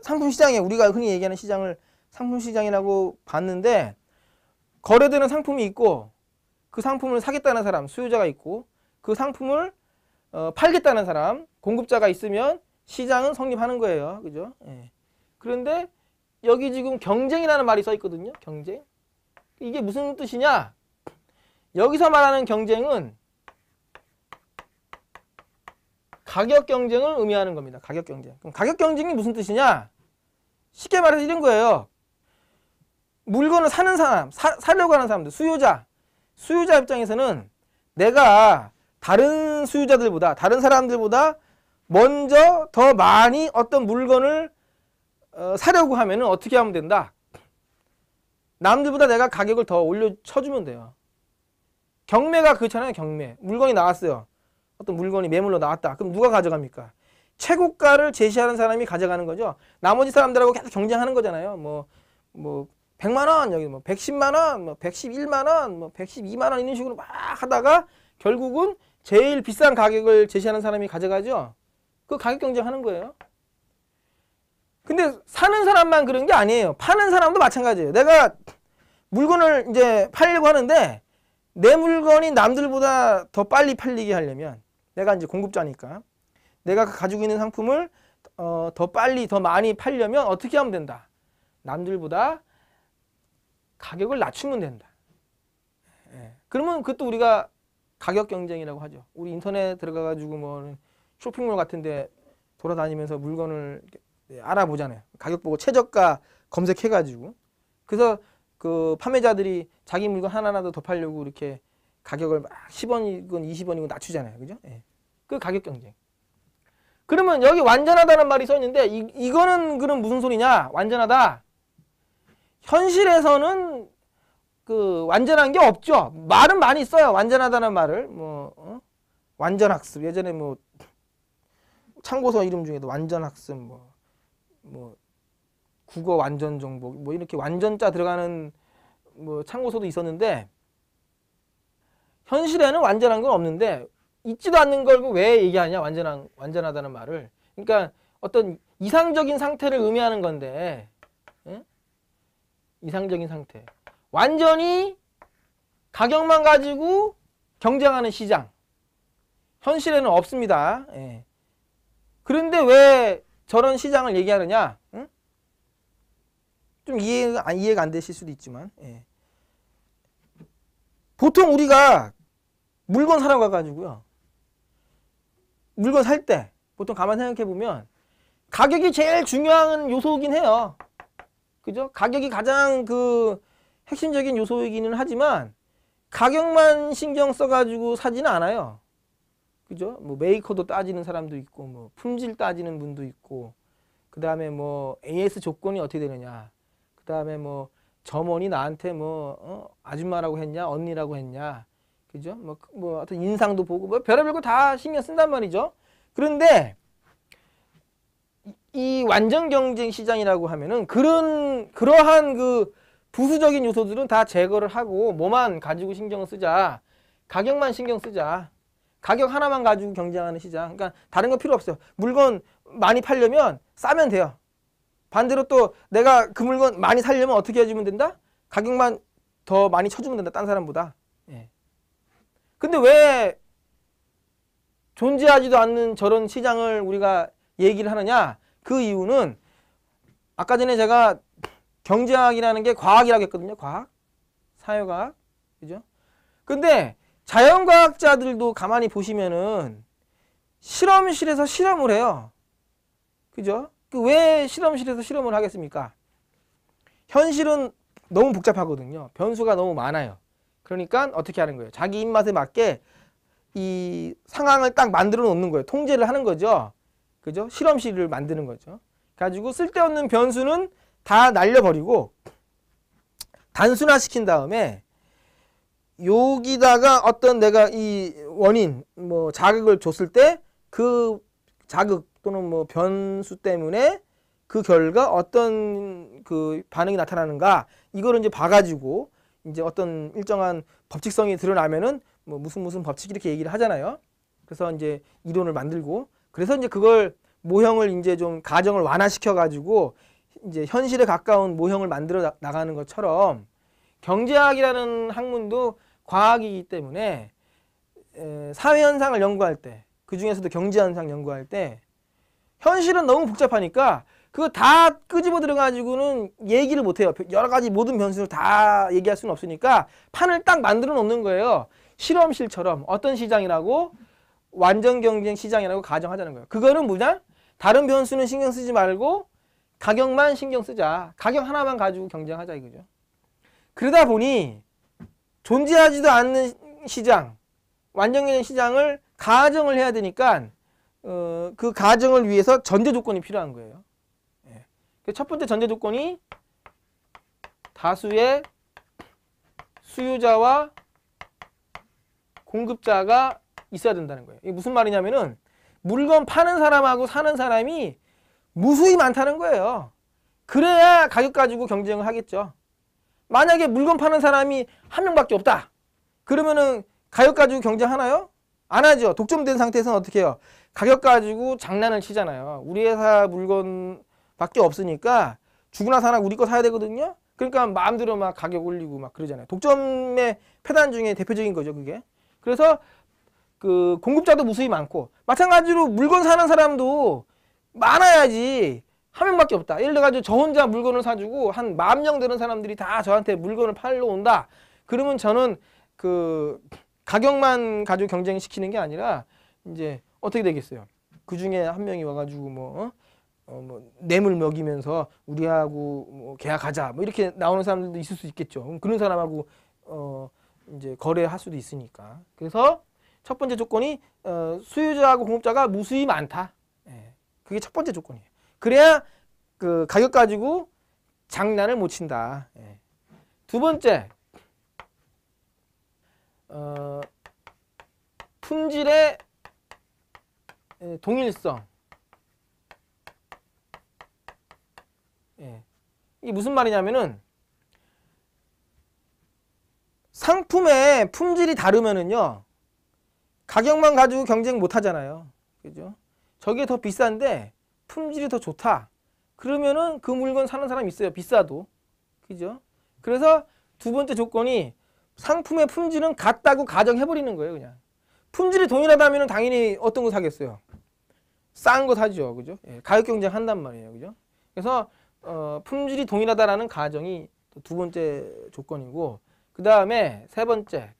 상품 시장에 우리가 흔히 얘기하는 시장을 상품 시장이라고 봤는데 거래되는 상품이 있고 그 상품을 사겠다는 사람 수요자가 있고 그 상품을 어, 팔겠다는 사람 공급자가 있으면 시장은 성립하는 거예요. 그죠? 예. 그런데 여기 지금 경쟁이라는 말이 써 있거든요. 경쟁. 이게 무슨 뜻이냐? 여기서 말하는 경쟁은 가격 경쟁을 의미하는 겁니다. 가격 경쟁. 그럼 가격 경쟁이 무슨 뜻이냐? 쉽게 말해서 이런 거예요. 물건을 사는 사람, 사, 사려고 하는 사람들, 수요자. 수요자 입장에서는 내가 다른 수요자들보다, 다른 사람들보다 먼저 더 많이 어떤 물건을 어, 사려고 하면 어떻게 하면 된다? 남들보다 내가 가격을 더 올려 쳐주면 돼요. 경매가 그렇잖아요. 경매. 물건이 나왔어요. 어떤 물건이 매물로 나왔다. 그럼 누가 가져갑니까? 최고가를 제시하는 사람이 가져가는 거죠. 나머지 사람들하고 계속 경쟁하는 거잖아요. 뭐, 뭐 100만 원, 여기 뭐 110만 원, 뭐 111만 원, 뭐 112만 원 이런 식으로 막 하다가 결국은 제일 비싼 가격을 제시하는 사람이 가져가죠. 그 가격 경쟁하는 거예요. 근데 사는 사람만 그런 게 아니에요. 파는 사람도 마찬가지예요. 내가 물건을 이제 팔려고 하는데 내 물건이 남들보다 더 빨리 팔리게 하려면 내가 이제 공급자니까 내가 그 가지고 있는 상품을 어, 더 빨리 더 많이 팔려면 어떻게 하면 된다. 남들보다 가격을 낮추면 된다. 예. 그러면 그것도 우리가 가격 경쟁이라고 하죠. 우리 인터넷 들어가가지고 뭐 쇼핑몰 같은데 돌아다니면서 물건을 네, 알아보잖아요. 가격 보고 최저가 검색해가지고. 그래서 그 판매자들이 자기 물건 하나라도 더 팔려고 이렇게 가격을 막 10원이건 20원이건 낮추잖아요. 그죠? 예. 그 가격 경쟁. 그러면 여기 완전하다는 말이 써 있는데 이, 이거는 그럼 무슨 소리냐? 완전하다. 현실에서는 그 완전한 게 없죠. 말은 많이 써요. 완전하다는 말을 뭐 어? 완전학습 예전에 뭐 참고서 이름 중에도 완전학습 뭐뭐 뭐 국어 완전 정복 뭐 이렇게 완전자 들어가는 뭐 참고서도 있었는데 현실에는 완전한 건 없는데 있지도 않는 걸 왜 얘기하냐 완전한 완전하다는 말을 그러니까 어떤 이상적인 상태를 의미하는 건데 이상적인 상태. 완전히 가격만 가지고 경쟁하는 시장. 현실에는 없습니다. 예. 그런데 왜 저런 시장을 얘기하느냐? 응? 좀 이해가, 아, 이해가 안 되실 수도 있지만. 예. 보통 우리가 물건 사러 가가지고요. 물건 살 때 보통 가만 생각해 보면 가격이 제일 중요한 요소긴 해요. 그죠? 가격이 가장 그 핵심적인 요소이기는 하지만 가격만 신경 써가지고 사지는 않아요. 그죠? 뭐 메이커도 따지는 사람도 있고 뭐 품질 따지는 분도 있고 그 다음에 뭐 AS 조건이 어떻게 되느냐 그 다음에 뭐 점원이 나한테 뭐 어? 아줌마라고 했냐 언니라고 했냐 그죠? 뭐, 뭐 하여튼 인상도 보고 뭐 별의별 거 다 신경 쓴단 말이죠. 그런데 이 완전 경쟁 시장이라고 하면은 그런 그러한 그 부수적인 요소들은 다 제거를 하고 뭐만 가지고 신경을 쓰자. 가격만 신경 쓰자. 가격 하나만 가지고 경쟁하는 시장. 그러니까 다른 거 필요 없어요. 물건 많이 팔려면 싸면 돼요. 반대로 또 내가 그 물건 많이 살려면 어떻게 해주면 된다? 가격만 더 많이 쳐주면 된다. 딴 사람보다. 예. 근데 왜 존재하지도 않는 저런 시장을 우리가 얘기를 하느냐? 그 이유는 아까 전에 제가 경제학이라는 게 과학이라고 했거든요. 과학, 사회과학, 그죠? 근데 자연과학자들도 가만히 보시면은 실험실에서 실험을 해요. 그죠? 그왜 실험실에서 실험을 하겠습니까? 현실은 너무 복잡하거든요. 변수가 너무 많아요. 그러니까 어떻게 하는 거예요? 자기 입맛에 맞게 이 상황을 딱 만들어 놓는 거예요. 통제를 하는 거죠. 그죠? 실험실을 만드는 거죠. 가지고 쓸데없는 변수는 다 날려버리고 단순화시킨 다음에 여기다가 어떤 내가 이 원인 뭐 자극을 줬을 때 그 자극 또는 뭐 변수 때문에 그 결과 어떤 그 반응이 나타나는가 이거를 이제 봐가지고 이제 어떤 일정한 법칙성이 드러나면은 뭐 무슨 무슨 법칙 이렇게 얘기를 하잖아요. 그래서 이제 이론을 만들고 그래서 이제 그걸 모형을 이제 좀 가정을 완화시켜 가지고 이제 현실에 가까운 모형을 만들어 나가는 것처럼 경제학이라는 학문도 과학이기 때문에 사회 현상을 연구할 때 그 중에서도 경제 현상 연구할 때 현실은 너무 복잡하니까 그거 다 끄집어 들어가지고는 얘기를 못해요. 여러 가지 모든 변수를 다 얘기할 수는 없으니까 판을 딱 만들어 놓는 거예요. 실험실처럼 어떤 시장이라고 완전 경쟁 시장이라고 가정하자는 거예요. 그거는 뭐냐? 다른 변수는 신경 쓰지 말고 가격만 신경 쓰자. 가격 하나만 가지고 경쟁하자 이거죠. 그러다 보니 존재하지도 않는 시장, 완전 경쟁 시장을 가정을 해야 되니까 어, 그 가정을 위해서 전제 조건이 필요한 거예요. 예. 그 첫 번째 전제 조건이 다수의 수요자와 공급자가 있어야 된다는 거예요. 이게 무슨 말이냐면은 물건 파는 사람하고 사는 사람이 무수히 많다는 거예요. 그래야 가격 가지고 경쟁을 하겠죠. 만약에 물건 파는 사람이 한 명밖에 없다. 그러면은 가격 가지고 경쟁하나요? 안 하죠. 독점된 상태에서는 어떻게 해요? 가격 가지고 장난을 치잖아요. 우리 회사 물건밖에 없으니까 죽으나 사나 우리 거 사야 되거든요. 그러니까 마음대로 막 가격 올리고 막 그러잖아요. 독점의 패단 중에 대표적인 거죠, 그게. 그래서 그 공급자도 무수히 많고 마찬가지로 물건 사는 사람도 많아야지 한 명밖에 없다. 예를 들어가지고 저 혼자 물건을 사주고 한 만 명 되는 사람들이 다 저한테 물건을 팔러 온다. 그러면 저는 그 가격만 가지고 경쟁 시키는 게 아니라 이제 어떻게 되겠어요? 그 중에 한 명이 와가지고 뭐, 어? 어, 뭐 뇌물 먹이면서 우리하고 뭐 계약하자 뭐 이렇게 나오는 사람들도 있을 수 있겠죠. 그 그런 사람하고 어 이제 거래할 수도 있으니까. 그래서 첫 번째 조건이 어, 수요자하고 공급자가 무수히 많다. 예. 그게 첫 번째 조건이에요. 그래야 그 가격 가지고 장난을 못 친다. 예. 두 번째 어, 품질의 예, 동일성. 예. 이게 무슨 말이냐면은 상품의 품질이 다르면은요 가격만 가지고 경쟁 못 하잖아요. 그죠? 저게 더 비싼데 품질이 더 좋다. 그러면은 그 물건 사는 사람이 있어요. 비싸도. 그죠? 그래서 두 번째 조건이 상품의 품질은 같다고 가정해버리는 거예요. 그냥. 품질이 동일하다면 당연히 어떤 거 사겠어요? 싼 거 사죠. 그죠? 예, 가격 경쟁 한단 말이에요. 그죠? 그래서 어, 품질이 동일하다라는 가정이 두 번째 조건이고 그 다음에 세 번째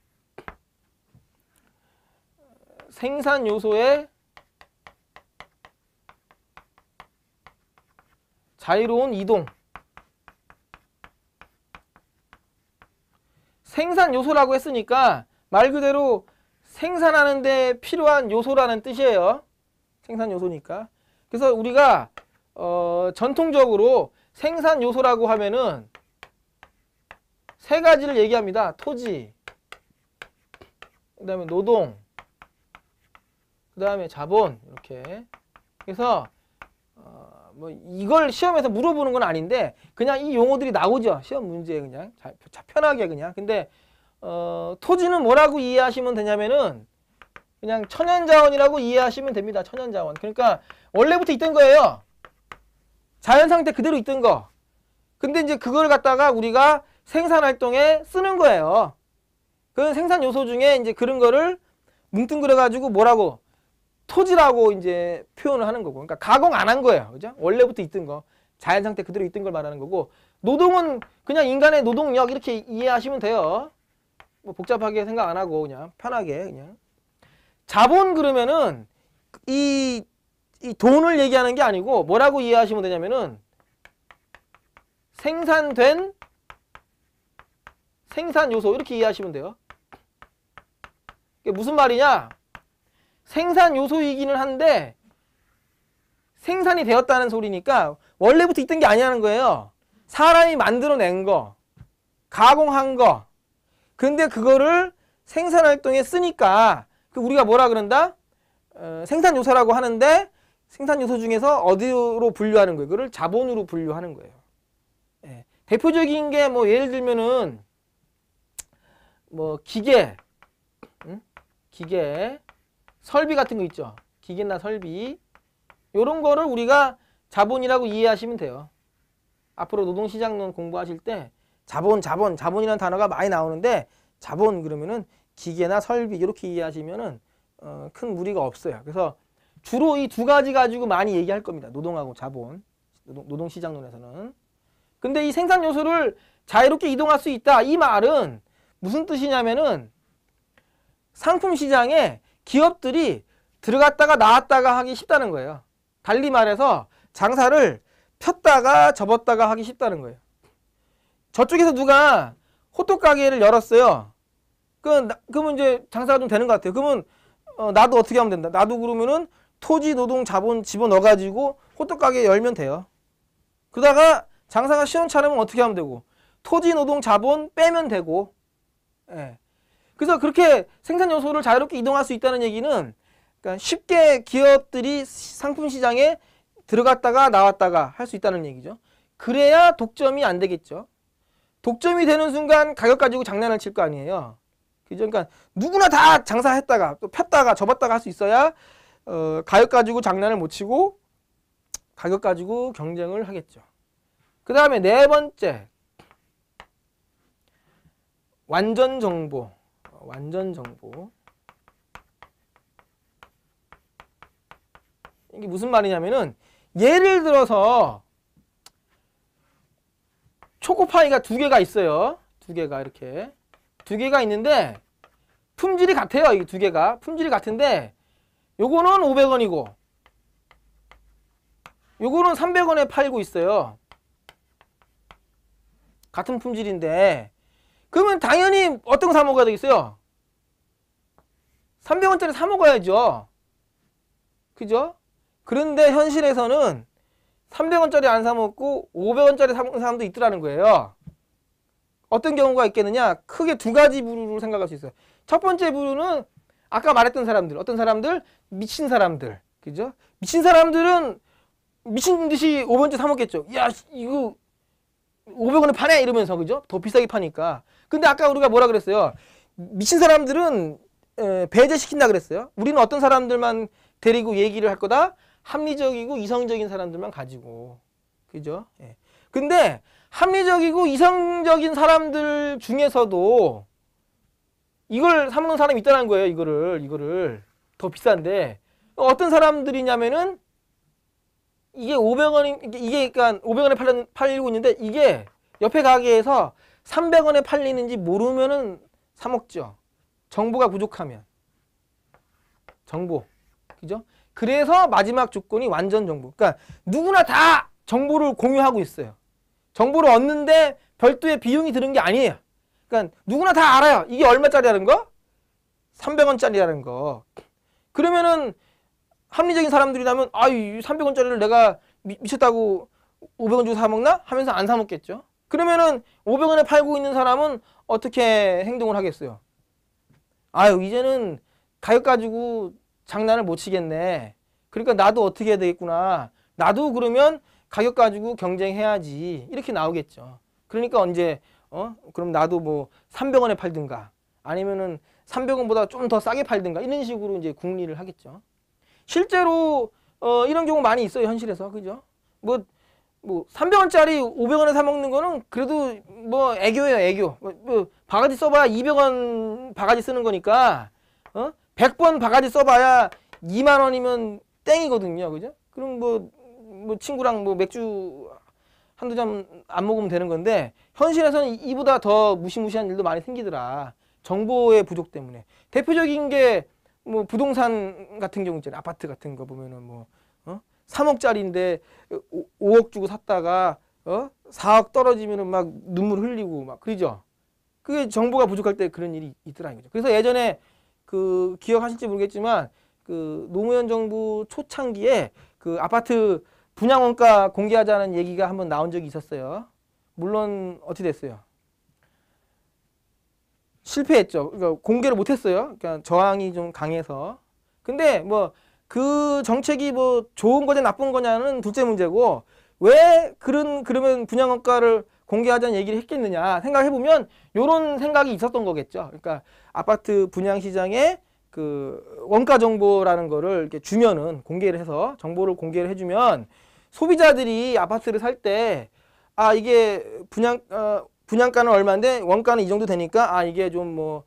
생산 요소의 자유로운 이동 생산 요소라고 했으니까 말 그대로 생산하는 데 필요한 요소라는 뜻이에요. 생산 요소니까. 그래서 우리가 어, 전통적으로 생산 요소라고 하면은 세 가지를 얘기합니다. 토지, 그 다음에 노동, 그 다음에 자본 이렇게 그래서 어, 뭐 이걸 시험에서 물어보는 건 아닌데 그냥 이 용어들이 나오죠 시험 문제에 그냥 자, 편하게 그냥 근데 어, 토지는 뭐라고 이해하시면 되냐면은 그냥 천연자원이라고 이해하시면 됩니다 천연자원 그러니까 원래부터 있던 거예요 자연상태 그대로 있던 거 근데 이제 그걸 갖다가 우리가 생산활동에 쓰는 거예요 그 생산요소 중에 이제 그런 거를 뭉뚱그려 가지고 뭐라고 토지라고 이제 표현을 하는 거고 그러니까 가공 안 한 거예요. 그죠? 원래부터 있던 거. 자연 상태 그대로 있던 걸 말하는 거고 노동은 그냥 인간의 노동력 이렇게 이해하시면 돼요. 뭐 복잡하게 생각 안 하고 그냥 편하게 그냥 자본 그러면은 이, 이 돈을 얘기하는 게 아니고 뭐라고 이해하시면 되냐면은 생산된 생산 요소 이렇게 이해하시면 돼요. 그게 무슨 말이냐? 생산 요소이기는 한데 생산이 되었다는 소리니까 원래부터 있던 게 아니라는 거예요. 사람이 만들어낸 거, 가공한 거. 근데 그거를 생산활동에 쓰니까 그 우리가 뭐라 그런다? 어, 생산요소라고 하는데 생산요소 중에서 어디로 분류하는 거예요? 그걸 자본으로 분류하는 거예요. 예. 대표적인 게 뭐 예를 들면은 뭐 기계, 응? 기계, 설비 같은 거 있죠. 기계나 설비. 이런 거를 우리가 자본이라고 이해하시면 돼요. 앞으로 노동시장론 공부하실 때 자본, 자본, 자본이라는 단어가 많이 나오는데 자본 그러면은 기계나 설비 이렇게 이해하시면은 어, 큰 무리가 없어요. 그래서 주로 이 두 가지 가지고 많이 얘기할 겁니다. 노동하고 자본, 노동, 시장론에서는 근데 이 생산 요소를 자유롭게 이동할 수 있다. 이 말은 무슨 뜻이냐면은 상품 시장에 기업들이 들어갔다가 나왔다가 하기 쉽다는 거예요. 달리 말해서 장사를 폈다가 접었다가 하기 쉽다는 거예요. 저쪽에서 누가 호떡 가게를 열었어요. 그, 그러면 이제 장사가 좀 되는 것 같아요. 그러면 어, 나도 어떻게 하면 된다. 나도 그러면은 토지 노동 자본 집어 넣어가지고 호떡 가게 열면 돼요. 그러다가 장사가 시원찮으면 어떻게 하면 되고 토지 노동 자본 빼면 되고 예. 그래서 그렇게 생산 요소를 자유롭게 이동할 수 있다는 얘기는 그러니까 쉽게 기업들이 상품 시장에 들어갔다가 나왔다가 할 수 있다는 얘기죠. 그래야 독점이 안 되겠죠. 독점이 되는 순간 가격 가지고 장난을 칠 거 아니에요. 그죠? 그러니까 누구나 다 장사했다가 또 폈다가 접었다가 할 수 있어야 어, 가격 가지고 장난을 못 치고 가격 가지고 경쟁을 하겠죠. 그 다음에 네 번째 완전 정보 완전 정보 이게 무슨 말이냐면은 예를 들어서 초코파이가 두 개가 있어요. 두 개가 이렇게 두 개가 있는데 품질이 같아요. 이 두 개가 품질이 같은데 요거는 500원이고 요거는 300원에 팔고 있어요. 같은 품질인데 그러면 당연히 어떤 거사 먹어야 되겠어요? 300원짜리 사 먹어야죠. 그죠? 그런데 현실에서는 300원짜리 안 사 먹고 500원짜리 사 먹는 사람도 있더라는 거예요. 어떤 경우가 있겠느냐? 크게 두 가지 부류로 생각할 수 있어요. 첫 번째 부류는 아까 말했던 사람들, 어떤 사람들? 미친 사람들. 그죠? 미친 사람들은 미친 듯이 5번째 사 먹겠죠. 야, 이거 500원에 파네 이러면서 그죠? 더 비싸게 파니까. 근데 아까 우리가 뭐라 그랬어요? 미친 사람들은 배제시킨다 그랬어요. 우리는 어떤 사람들만 데리고 얘기를 할 거다? 합리적이고 이성적인 사람들만 가지고. 그죠? 예. 근데 합리적이고 이성적인 사람들 중에서도 이걸 사먹는 사람이 있다는 거예요. 이거를 이거를 더 비싼데 어떤 사람들이냐면은 이게 500원 이게 그러니까 500원에 팔 팔리고 있는데 이게 옆에 가게에서 300원에 팔리는지 모르면은 사 먹죠. 정보가 부족하면. 정보. 그죠? 그래서 마지막 조건이 완전 정보. 그러니까 누구나 다 정보를 공유하고 있어요. 정보를 얻는데 별도의 비용이 드는 게 아니에요. 그러니까 누구나 다 알아요. 이게 얼마짜리라는 거? 300원짜리라는 거. 그러면은 합리적인 사람들이라면 아유 300원짜리를 내가 미, 쳤다고 500원 주고 사 먹나? 하면서 안사 먹겠죠. 그러면은 500원에 팔고 있는 사람은 어떻게 행동을 하겠어요? 아유 이제는 가격 가지고 장난을 못 치겠네. 그러니까 나도 어떻게 해야 되겠구나. 나도 그러면 가격 가지고 경쟁해야지. 이렇게 나오겠죠. 그러니까 언제 어? 그럼 나도 뭐 300원에 팔든가 아니면은 300원보다 좀 더 싸게 팔든가 이런 식으로 이제 궁리를 하겠죠. 실제로 어 이런 경우 많이 있어요 현실에서 그죠? 뭐뭐 300원짜리 500원에 사 먹는 거는 그래도 뭐 애교예요 애교 뭐, 뭐 바가지 써봐야 200원 바가지 쓰는 거니까 어? 100번 바가지 써봐야 2만 원이면 땡이거든요 그죠? 그럼 뭐, 뭐 친구랑 뭐 맥주 한두 잔 안 먹으면 되는 건데 현실에서는 이보다 더 무시무시한 일도 많이 생기더라 정보의 부족 때문에 대표적인 게 뭐 부동산 같은 경우 있잖아요 아파트 같은 거 보면은 뭐 3억짜리인데 5억 주고 샀다가 어? 4억 떨어지면막 눈물 흘리고 막 그러죠. 그게 정보가 부족할 때 그런 일이 있더라는 거죠. 그래서 예전에 그 기억하실지 모르겠지만 그 노무현 정부 초창기에 그 아파트 분양 원가 공개하자는 얘기가 한번 나온 적이 있었어요. 물론 어떻게 됐어요? 실패했죠. 그러니까 공개를 못했어요. 그러니까 저항이 좀 강해서. 근데 뭐그 정책이 뭐 좋은 거냐 나쁜 거냐는 둘째 문제고 왜 그런 그러면 분양원가를 공개하자는 얘기를 했겠느냐 생각해 보면 요런 생각이 있었던 거겠죠. 그러니까 아파트 분양 시장에 그 원가 정보라는 거를 이렇게 주면은 공개를 해서 정보를 공개를 해주면 소비자들이 아파트를 살 때 아 이게 분양 어, 분양가는 얼마인데 원가는 이 정도 되니까 아 이게 좀뭐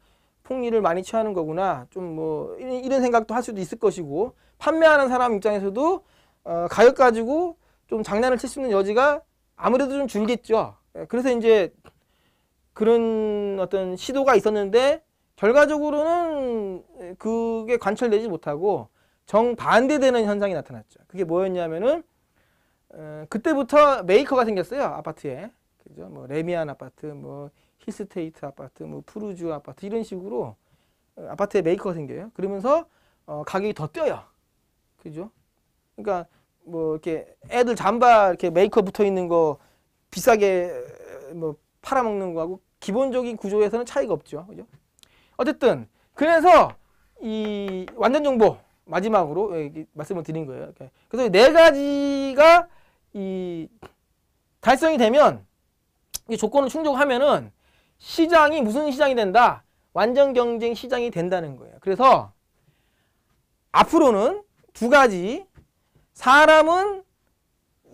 폭리를 많이 취하는 거구나 좀 뭐 이런 생각도 할 수도 있을 것이고 판매하는 사람 입장에서도 어, 가격 가지고 좀 장난을 칠 수 있는 여지가 아무래도 좀 줄겠죠 예, 그래서 이제 그런 어떤 시도가 있었는데 결과적으로는 그게 관철되지 못하고 정반대되는 현상이 나타났죠 그게 뭐였냐면은 어, 그때부터 메이커가 생겼어요 아파트에 그죠 뭐 레미안 아파트 뭐 힐스테이트 아파트, 뭐 푸르주 아파트 이런 식으로 어, 아파트에 메이커가 생겨요. 그러면서 어, 가격이 더 뛰어요. 그죠? 그러니까 뭐 이렇게 애들 잠바 이렇게 메이커 붙어 있는 거 비싸게 뭐 팔아먹는 거하고 기본적인 구조에서는 차이가 없죠. 그죠? 어쨌든 그래서 이 완전 정보 마지막으로 예, 말씀을 드린 거예요. 그래서 네 가지가 이 달성이 되면 이 조건을 충족하면은 시장이 무슨 시장이 된다? 완전 경쟁 시장이 된다는 거예요. 그래서 앞으로는 두 가지 사람은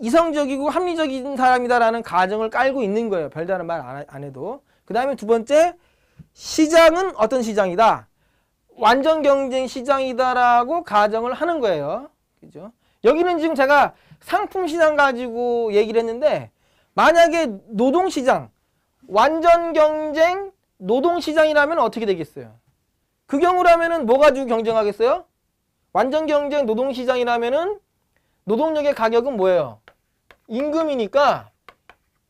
이성적이고 합리적인 사람이다라는 가정을 깔고 있는 거예요. 별다른 말 안 해도. 그 다음에 두 번째 시장은 어떤 시장이다? 완전 경쟁 시장이다라고 가정을 하는 거예요. 그죠? 여기는 지금 제가 상품 시장 가지고 얘기를 했는데 만약에 노동 시장 완전 경쟁 노동시장이라면 어떻게 되겠어요? 그 경우라면은 뭐가지 경쟁하겠어요? 완전 경쟁 노동시장이라면은 노동력의 가격은 뭐예요? 임금이니까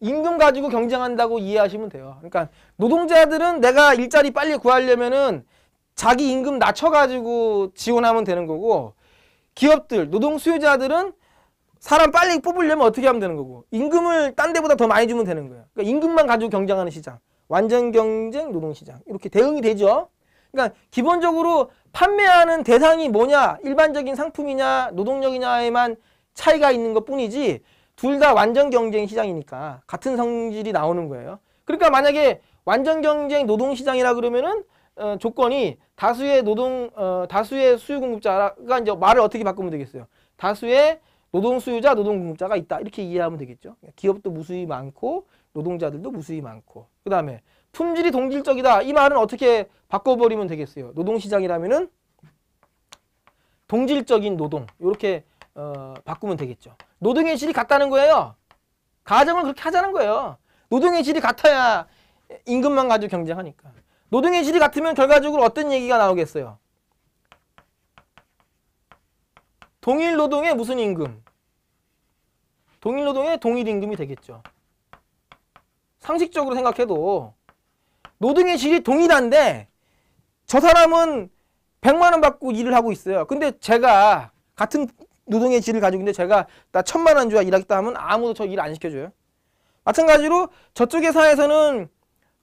임금 가지고 경쟁한다고 이해하시면 돼요. 그러니까 노동자들은 내가 일자리 빨리 구하려면은 자기 임금 낮춰가지고 지원하면 되는 거고 기업들, 노동 수요자들은 사람 빨리 뽑으려면 어떻게 하면 되는 거고 임금을 딴 데보다 더 많이 주면 되는 거예요. 그러니까 임금만 가지고 경쟁하는 시장. 완전 경쟁 노동시장. 이렇게 대응이 되죠. 그러니까 기본적으로 판매하는 대상이 뭐냐 일반적인 상품이냐 노동력이냐에만 차이가 있는 것 뿐이지 둘 다 완전 경쟁 시장이니까 같은 성질이 나오는 거예요. 그러니까 만약에 완전 경쟁 노동 시장이라 그러면은 어, 조건이 다수의 노동 어, 다수의 수요 공급자가 이제 말을 어떻게 바꾸면 되겠어요. 다수의 노동수요자 노동공급자가 있다. 이렇게 이해하면 되겠죠. 기업도 무수히 많고 노동자들도 무수히 많고. 그 다음에 품질이 동질적이다. 이 말은 어떻게 바꿔버리면 되겠어요. 노동시장이라면은 동질적인 노동 이렇게 어, 바꾸면 되겠죠. 노동의 질이 같다는 거예요. 가정을 그렇게 하자는 거예요. 노동의 질이 같아야 임금만 가지고 경쟁하니까. 노동의 질이 같으면 결과적으로 어떤 얘기가 나오겠어요? 동일 노동에 무슨 임금? 동일노동의 동일임금이 되겠죠. 상식적으로 생각해도 노동의 질이 동일한데 저 사람은 100만 원 받고 일을 하고 있어요. 근데 제가 같은 노동의 질을 가지고 있는데 제가 나 천만 원 줘야 일하겠다 하면 아무도 저 일 안 시켜줘요. 마찬가지로 저쪽 회사에서는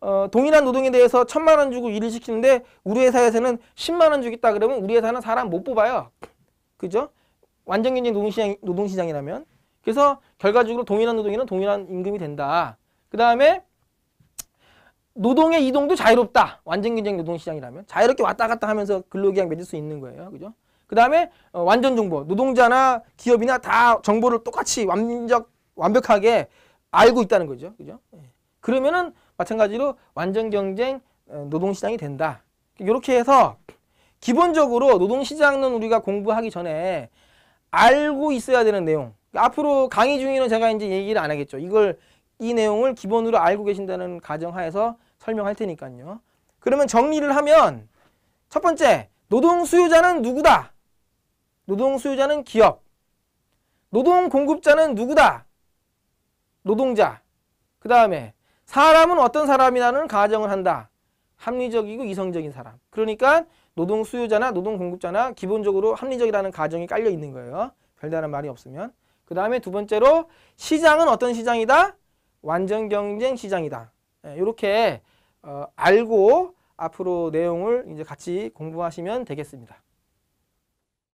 어, 동일한 노동에 대해서 천만 원 주고 일을 시키는데 우리 회사에서는 10만 원 주겠다 그러면 우리 회사는 사람 못 뽑아요. 그죠? 완전 경쟁 노동시장, 노동시장이라면 그래서 결과적으로 동일한 노동에는 동일한 임금이 된다. 그 다음에 노동의 이동도 자유롭다. 완전 경쟁 노동시장이라면 자유롭게 왔다 갔다 하면서 근로계약 맺을 수 있는 거예요. 그죠? 그 다음에 어, 완전 정보. 노동자나 기업이나 다 정보를 똑같이 완벽, 완벽하게 알고 있다는 거죠. 그죠? 예. 그러면은 마찬가지로 완전 경쟁 어, 노동시장이 된다. 이렇게 해서 기본적으로 노동시장은 우리가 공부하기 전에 알고 있어야 되는 내용 앞으로 강의 중에는 제가 이제 얘기를 안 하겠죠. 이걸 이 내용을 기본으로 알고 계신다는 가정하에서 설명할 테니까요. 그러면 정리를 하면 첫 번째 노동 수요자는 누구다? 노동 수요자는 기업. 노동 공급자는 누구다? 노동자. 그 다음에 사람은 어떤 사람이라는 가정을 한다. 합리적이고 이성적인 사람. 그러니까 노동 수요자나 노동 공급자나 기본적으로 합리적이라는 가정이 깔려 있는 거예요. 별다른 말이 없으면. 그 다음에 두 번째로 시장은 어떤 시장이다? 완전 경쟁 시장이다. 이렇게 예, 어, 알고 앞으로 내용을 이제 같이 공부하시면 되겠습니다.